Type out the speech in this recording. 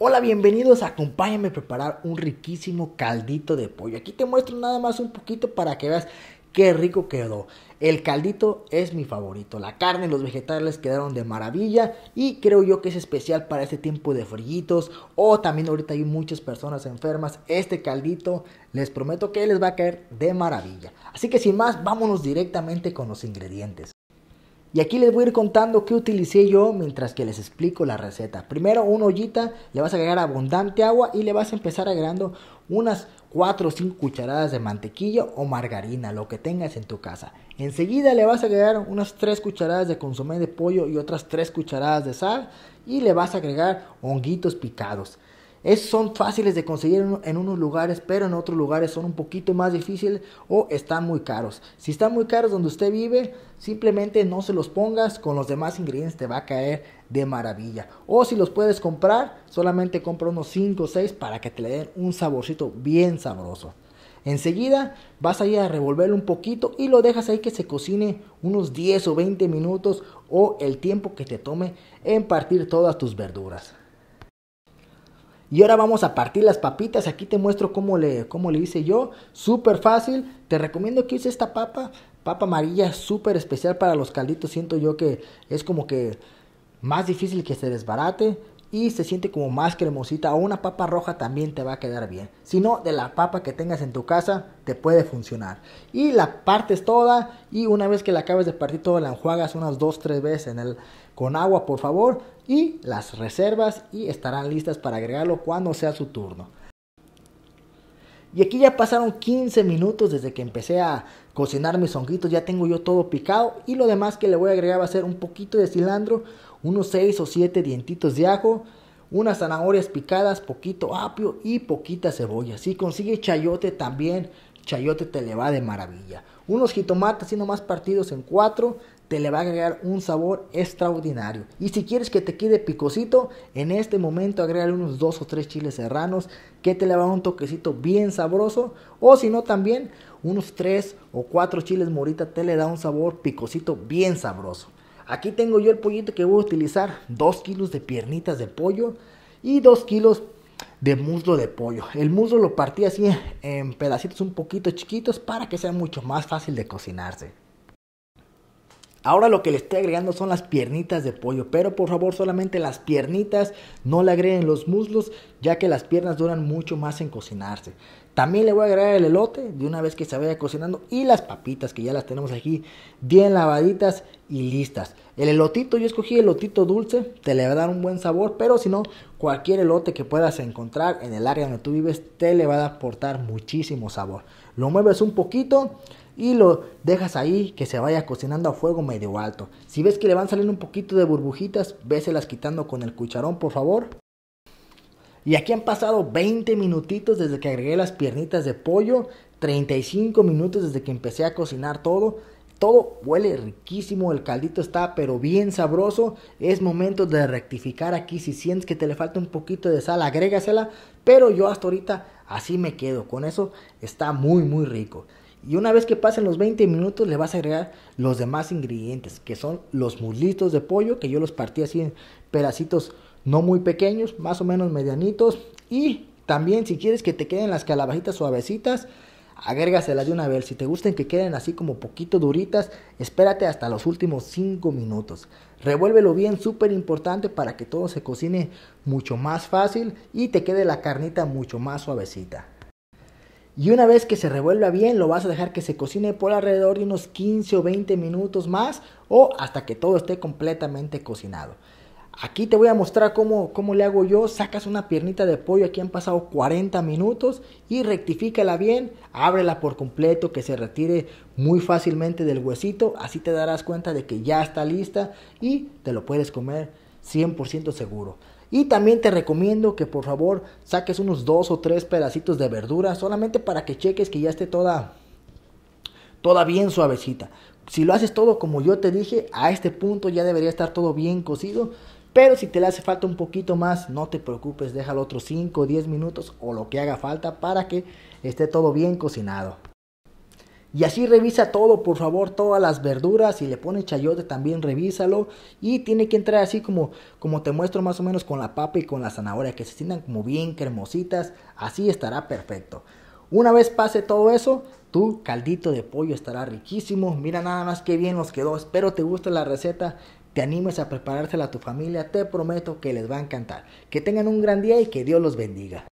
Hola, bienvenidos. acompáñenme a preparar un riquísimo caldito de pollo. Aquí te muestro nada más un poquito para que veas qué rico quedó. El caldito es mi favorito. La carne y los vegetales quedaron de maravilla y creo yo que es especial para este tiempo de frillitos o también ahorita hay muchas personas enfermas. Este caldito les prometo que les va a caer de maravilla. Así que sin más, vámonos directamente con los ingredientes. Y aquí les voy a ir contando qué utilicé yo mientras que les explico la receta. Primero una ollita, le vas a agregar abundante agua y le vas a empezar agregando unas 4 o 5 cucharadas de mantequilla o margarina, lo que tengas en tu casa. Enseguida le vas a agregar unas 3 cucharadas de consomé de pollo y otras 3 cucharadas de sal y le vas a agregar honguitos picados. Es, son fáciles de conseguir en, en, unos lugares, pero en otros lugares son un poquito más difíciles o están muy caros. Si están muy caros donde usted vive, simplemente no se los pongas, con los demás ingredientes te va a caer de maravilla. O si los puedes comprar, solamente compra unos 5 o 6 para que te le den un saborcito bien sabroso. Enseguida vas a ir a revolverlo un poquito y lo dejas ahí que se cocine unos 10 o 20 minutos o el tiempo que te tome en partir todas tus verduras. Y ahora vamos a partir las papitas. Aquí te muestro cómo le, cómo le hice yo. Súper fácil. Te recomiendo que uses esta papa. Papa amarilla súper especial para los calditos. Siento yo que es como que más difícil que se desbarate y se siente como más cremosita o una papa roja también te va a quedar bien. Si no, de la papa que tengas en tu casa te puede funcionar. Y la partes toda y una vez que la acabes de partir toda la enjuagas unas 2-3 veces en el, con agua por favor y las reservas y estarán listas para agregarlo cuando sea su turno. Y aquí ya pasaron 15 minutos desde que empecé a cocinar mis honguitos, ya tengo yo todo picado y lo demás que le voy a agregar va a ser un poquito de cilantro, unos 6 o 7 dientitos de ajo, unas zanahorias picadas, poquito apio y poquita cebolla. Si consigue chayote también, chayote te le va de maravilla. Unos jitomates y más partidos en cuatro, te le va a agregar un sabor extraordinario. Y si quieres que te quede picosito, en este momento agrégale unos 2 o 3 chiles serranos que te le va a dar un toquecito bien sabroso. O si no, también unos 3 o 4 chiles morita te le da un sabor picosito bien sabroso. Aquí tengo yo el pollito que voy a utilizar. 2 kilos de piernitas de pollo y 2 kilos de muslo de pollo. El muslo lo partí así en pedacitos un poquito chiquitos para que sea mucho más fácil de cocinarse. Ahora lo que le estoy agregando son las piernitas de pollo, pero por favor solamente las piernitas, no le agreguen los muslos, ya que las piernas duran mucho más en cocinarse. También le voy a agregar el elote de una vez que se vaya cocinando y las papitas que ya las tenemos aquí bien lavaditas y listas. El elotito, yo escogí el elotito dulce, te le va a dar un buen sabor, pero si no, cualquier elote que puedas encontrar en el área donde tú vives te le va a aportar muchísimo sabor. Lo mueves un poquito y lo dejas ahí que se vaya cocinando a fuego medio alto. Si ves que le van saliendo un poquito de burbujitas, veselas quitando con el cucharón, por favor. Y aquí han pasado 20 minutitos desde que agregué las piernitas de pollo, 35 minutos desde que empecé a cocinar todo. Todo huele riquísimo, el caldito está pero bien sabroso. Es momento de rectificar aquí. Si sientes que te le falta un poquito de sal, agrégasela. Pero yo hasta ahorita así me quedo. Con eso está muy, muy rico. Y una vez que pasen los 20 minutos, le vas a agregar los demás ingredientes, que son los muslitos de pollo, que yo los partí así en pedacitos no muy pequeños, más o menos medianitos. Y también si quieres que te queden las calabajitas suavecitas, agrégaselas de una vez. Si te gusten que queden así como poquito duritas, espérate hasta los últimos 5 minutos. Revuélvelo bien, súper importante para que todo se cocine mucho más fácil y te quede la carnita mucho más suavecita. Y una vez que se revuelva bien, lo vas a dejar que se cocine por alrededor de unos 15 o 20 minutos más o hasta que todo esté completamente cocinado. Aquí te voy a mostrar cómo, le hago yo. Sacas una piernita de pollo, aquí han pasado 40 minutos y rectifícala bien. Ábrela por completo, que se retire muy fácilmente del huesito. Así te darás cuenta de que ya está lista y te lo puedes comer 100% seguro. Y también te recomiendo que por favor saques unos dos o tres pedacitos de verdura solamente para que cheques que ya esté toda, toda bien suavecita. Si lo haces todo como yo te dije, a este punto ya debería estar todo bien cocido pero si te le hace falta un poquito más, no te preocupes, déjalo otros 5 o 10 minutos o lo que haga falta para que esté todo bien cocinado. Y así revisa todo, por favor, todas las verduras. Si le pone chayote también revísalo. Y tiene que entrar así como, como te muestro más o menos con la papa y con la zanahoria, que se sientan como bien cremositas. Así estará perfecto. Una vez pase todo eso, tu caldito de pollo estará riquísimo. Mira nada más que bien nos quedó. Espero te guste la receta te animes a preparársela a tu familia, te prometo que les va a encantar. Que tengan un gran día y que Dios los bendiga.